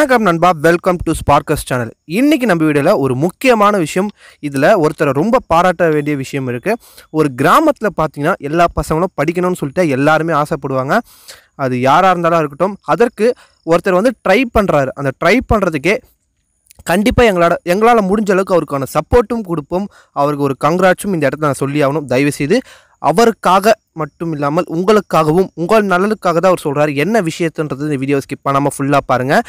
வணக்கம் நண்பா welcome to ஸ்பார்க்கஸ் channel இன்றைக்கி நம்ம வீடியோவில் ஒரு முக்கியமான விஷயம் இதில் ஒருத்தரை ரொம்ப பாராட்ட வேண்டிய விஷயம் இருக்குது ஒரு கிராமத்தில் பார்த்தீங்கன்னா எல்லா பசங்களும் படிக்கணும்னு சொல்லிட்டு எல்லாருமே ஆசைப்படுவாங்க அது யாராக இருந்தாலும் இருக்கட்டும் அதற்கு ஒருத்தர் வந்து ட்ரை பண்ணுறாரு அந்த ட்ரை பண்ணுறதுக்கே கண்டிப்பாக எங்களோட எங்களால் முடிஞ்ச அளவுக்கு அவருக்கான சப்போர்ட்டும் கொடுப்போம் அவருக்கு ஒரு கங்க்ராட்சும் இந்த இடத்த நான் சொல்லி ஆகணும் தயவுசெய்து அவருக்காக மட்டும் இல்லாமல் உங்களுக்காகவும் உங்கள் நலனுக்காக தான் அவர் சொல்கிறார் என்ன விஷயத்துன்றது இந்த வீடியோ ஸ்கிப் பண்ணாமல் ஃபுல்லாக பாருங்கள்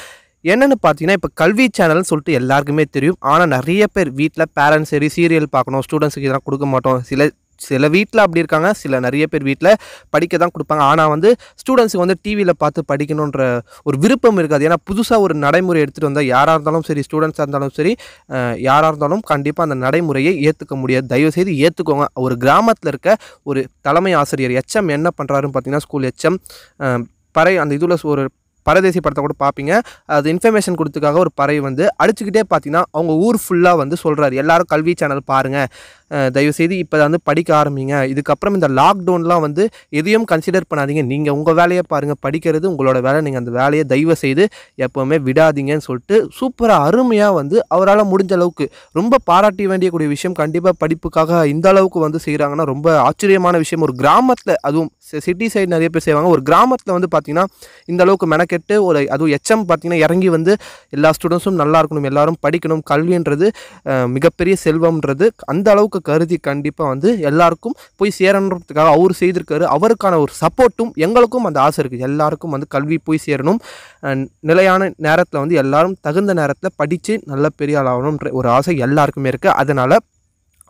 என்னென்னு பார்த்தீங்கன்னா இப்போ கல்வி சேனல்னு சொல்லிட்டு எல்லாருக்குமே தெரியும் ஆனால் நிறைய பேர் வீட்டில் பேரண்ட்ஸ் சரி சீரியல் பார்க்கணும் ஸ்டூடெண்ட்ஸுக்கு இதெல்லாம் கொடுக்க மாட்டோம் சில சில வீட்டில் அப்படி இருக்காங்க சில நிறைய பேர் வீட்டில் படிக்க தான் கொடுப்பாங்க ஆனால் வந்து ஸ்டூடெண்ட்ஸுக்கு வந்து டிவியில் பார்த்து படிக்கணுன்ற ஒரு விருப்பம் இருக்காது ஏன்னா புதுசாக ஒரு நடைமுறை எடுத்துகிட்டு வந்தால் யாராக இருந்தாலும் சரி ஸ்டூடெண்ட்ஸாக இருந்தாலும் சரி யாராக இருந்தாலும் கண்டிப்பாக அந்த நடைமுறையை ஏற்றுக்க முடியாது தயவுசெய்து ஏற்றுக்கோங்க ஒரு கிராமத்தில் இருக்க ஒரு தலைமை ஆசிரியர் எச்எம் என்ன பண்ணுறாருன்னு பார்த்தீங்கன்னா ஸ்கூல் எச்எம் பறை அந்த இதில் ஒரு பரதேசி படத்தை கூட பார்ப்பீங்க அது இன்ஃபர்மேஷன் கொடுத்துக்காக ஒரு பறவை வந்து அடிச்சுக்கிட்டே பார்த்தீங்கன்னா அவங்க ஊர் ஃபுல்லாக வந்து சொல்கிறாரு எல்லாரும் கல்வி சேனல் பாருங்கள் தயவுசெய்து இப்போ வந்து படிக்க ஆரம்பிங்க இதுக்கப்புறம் இந்த லாக்டவுன்லாம் வந்து எதையும் கன்சிடர் பண்ணாதீங்க நீங்கள் உங்கள் வேலையை பாருங்கள் படிக்கிறது உங்களோட வேலை நீங்கள் அந்த வேலையை தயவு செய்து எப்போவுமே விடாதீங்கன்னு சொல்லிட்டு சூப்பராக அருமையாக வந்து அவரால் முடிஞ்ச அளவுக்கு ரொம்ப பாராட்டி வேண்டியக்கூடிய விஷயம் கண்டிப்பாக படிப்புக்காக இந்த அளவுக்கு வந்து செய்கிறாங்கன்னா ரொம்ப ஆச்சரியமான விஷயம் ஒரு கிராமத்தில் அதுவும் சிட்டி சைடு நிறைய பேர் செய்வாங்க ஒரு கிராமத்தில் வந்து பார்த்திங்கன்னா இந்த அளவுக்கு மெனக்கெட்டு ஒரு அதுவும் எச்எம் பார்த்திங்கன்னா இறங்கி வந்து எல்லா ஸ்டூடெண்ட்ஸும் நல்லா இருக்கணும் எல்லாரும் படிக்கணும் கல்வின்றது மிகப்பெரிய செல்வம்ன்றது அந்த அளவுக்கு கருதி கண்டிப்பாக வந்து எல்லாருக்கும் போய் சேரணுன்றதுக்காக அவர் செய்திருக்காரு அவருக்கான ஒரு சப்போர்ட்டும் எங்களுக்கும் அந்த ஆசை இருக்குது எல்லாருக்கும் வந்து கல்வி போய் சேரணும் நிலையான நேரத்தில் வந்து எல்லாரும் தகுந்த நேரத்தில் படித்து நல்ல பெரிய ஆளாகணுன்ற ஒரு ஆசை எல்லாருக்குமே இருக்குது அதனால்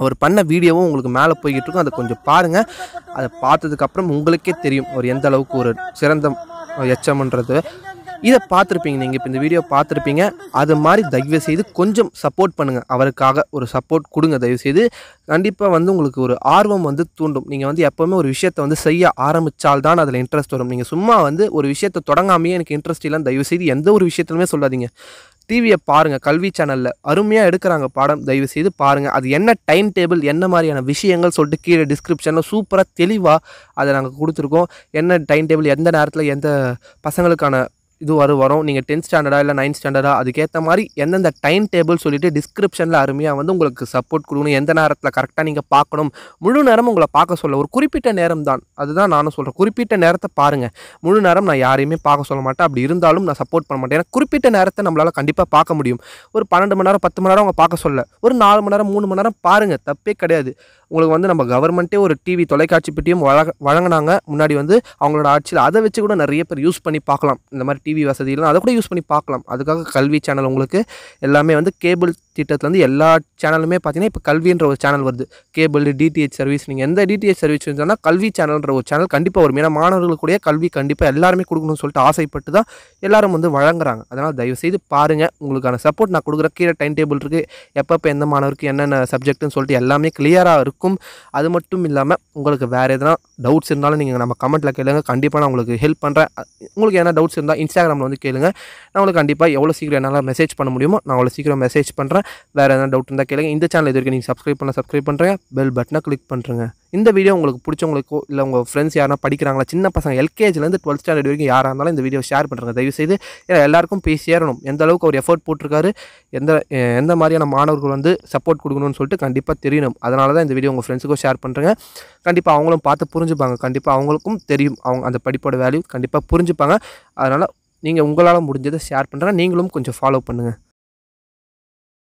அவர் பண்ண வீடியோவும் உங்களுக்கு மேலே போய்கிட்டு இருக்கும் அதை கொஞ்சம் பாருங்கள் அதை பார்த்ததுக்கப்புறம் உங்களுக்கே தெரியும் அவர் எந்த அளவுக்கு ஒரு சிறந்த எச்சம்ன்றது இதை பார்த்துருப்பீங்க நீங்கள் இப்போ இந்த வீடியோ பார்த்துருப்பீங்க அது மாதிரி தயவு செய்து கொஞ்சம் சப்போர்ட் பண்ணுங்கள் அவருக்காக ஒரு சப்போர்ட் கொடுங்க தயவு செய்து கண்டிப்பாக வந்து உங்களுக்கு ஒரு ஆர்வம் வந்து தூண்டும் நீங்கள் வந்து எப்போவுமே ஒரு விஷயத்தை வந்து செய்ய ஆரம்பித்தால்தான் அதில் இன்ட்ரெஸ்ட் வரும் நீங்கள் சும்மா வந்து ஒரு விஷயத்தை தொடங்காமையே எனக்கு இன்ட்ரெஸ்ட் இல்லைன்னு தயவு செய்து எந்த ஒரு விஷயத்துலையுமே சொல்லாதீங்க டிவியை பாருங்கள் கல்வி சேனலில் அருமையாக எடுக்கிறாங்க பாடம் தயவு செய்து பாருங்கள் அது என்ன டைம் டேபிள் என்ன மாதிரியான விஷயங்கள் சொல்லிட்டு கீழே டிஸ்கிரிப்ஷனில் சூப்பராக தெளிவாக அதை நாங்கள் கொடுத்துருக்கோம் என்ன டைம் டேபிள் எந்த நேரத்தில் எந்த பசங்களுக்கான இது வரும் வரும் நீங்கள் டென்த் ஸ்டாண்டர்டா இல்லை நைன்த் ஸ்டாண்டர்டாக அதுக்கேற்ற மாதிரி எந்தெந்த டைம் டேபிள் சொல்லிட்டு டிஸ்கிரிப்ஷனில் அருமையாக வந்து உங்களுக்கு சப்போர்ட் கொடுக்கணும் எந்த நேரத்தில் கரெக்டாக நீங்கள் பார்க்கணும் முழு நேரம் உங்களை பார்க்க சொல்ல ஒரு குறிப்பிட்ட நேரம் தான் அதுதான் நானும் சொல்கிறேன் குறிப்பிட்ட நேரத்தை பாருங்கள் முழு நேரம் நான் யாரையுமே பார்க்க சொல்ல மாட்டேன் அப்படி இருந்தாலும் நான் சப்போர்ட் பண்ண மாட்டேன் ஏன்னா குறிப்பிட்ட நேரத்தை நம்மளால் கண்டிப்பாக பார்க்க முடியும் ஒரு பன்னெண்டு மணி நேரம் பத்து மணி நேரம் அவங்க பார்க்க சொல்ல ஒரு நாலு மணி நேரம் மூணு மணி நேரம் பாருங்கள் தப்பே கிடையாது உங்களுக்கு வந்து நம்ம கவர்மெண்ட்டே ஒரு டிவி தொலைக்காட்சி பெட்டியும் வழங்க வழங்கினாங்க முன்னாடி வந்து அவங்களோட ஆட்சியில் அதை வச்சு கூட நிறைய பேர் யூஸ் பண்ணி பார்க்கலாம் இந்த மாதிரி டிவி வசதியெல்லாம் அதை கூட யூஸ் பண்ணி பார்க்கலாம் அதுக்காக கல்வி சேனல் உங்களுக்கு எல்லாமே வந்து கேபிள் திட்டத்துலேருந்து எல்லா சேனலுமே பார்த்தீங்கன்னா இப்போ கல்வின்ற ஒரு சேனல் வருது கேபிள் டிடிஹெச் சர்வீஸ் நீங்கள் எந்த டிடிஹெச் சர்வீஸ் இருந்தால் கல்வி சேனல்ன்ற ஒரு சேனல் கண்டிப்பாக வரும் ஏன்னா மாணவர்களுக்குடைய கல்வி கண்டிப்பாக எல்லாருமே கொடுக்கணும்னு சொல்லிட்டு ஆசைப்பட்டு தான் எல்லாரும் வந்து வழங்குறாங்க அதனால் தயவுசெய்து பாருங்கள் உங்களுக்கான சப்போர்ட் நான் கொடுக்குற கீழே டைம் டேபிள் இருக்குது எப்பப்போ எந்த மாணவருக்கு என்னென்ன சப்ஜெக்ட்னு சொல்லிட்டு எல்லாமே கிளியராக இருக்கும் அது மட்டும் இல்லாமல் உங்களுக்கு வேறு எதனா டவுட்ஸ் இருந்தாலும் நீங்கள் நம்ம கமெண்ட்டில் கேளுங்க கண்டிப்பாக நான் உங்களுக்கு ஹெல்ப் பண்ணுறேன் உங்களுக்கு என்ன டவுட்ஸ் இருந்தால் இன்ஸ்டாகிராமில் வந்து கேளுங்க நான் உங்களுக்கு கண்டிப்பாக எவ்வளோ சீக்கிரம் என்னால் மெசேஜ் பண்ண முடியுமோ நான் அவ்வளோ சீக்கிரம் மெசேஜ் பண்ணுறேன் வேறு எதனா டவுட் இருந்தால் கேளுங்க இந்த சேனல் இது வரைக்கும் நீங்கள் சப்ஸ்கிரைப் பண்ண சப்ஸ்கிரைப் பண்ணுறேன் பெல் பட்டனை கிளிக் பண்ணுறேங்க இந்த வீடியோ உங்களுக்கு பிடிச்சவங்களுக்கோ இல்லை உங்கள் ஃப்ரெண்ட்ஸ் யாரா படிக்கிறாங்களா சின்ன பசங்க எல்கேஜிலேருந்து டுவெல்த் ஸ்டாண்டர்ட் வரைக்கும் யாராக இருந்தாலும் இந்த வீடியோ ஷேர் பண்ணுறாங்க தயவுசெய்து ஏன்னா எல்லாருக்கும் பேசி எந்த அளவுக்கு அவர் எஃபர்ட் போட்டிருக்காரு எந்த எந்த மாதிரியான மாணவர்கள் வந்து சப்போர்ட் கொடுக்கணும்னு சொல்லிட்டு கண்டிப்பாக தெரியணும் அதனால தான் இந்த வீடியோ உங்கள் ஃப்ரெண்ட்ஸுக்கும் ஷேர் பண்ணுறேங்க கண்டிப்பாக அவங்களும் பார்த்து புரிஞ்சுப்பாங்க கண்டிப்பாக அவங்களுக்கும் தெரியும் அவங்க அந்த படிப்போட வேல்யூ கண்டிப்பாக புரிஞ்சுப்பாங்க அதனால் நீங்கள் உங்களால் முடிஞ்சதை ஷேர் பண்ணுறேன் நீங்களும் கொஞ்சம் ஃபாலோ பண்ணுங்கள்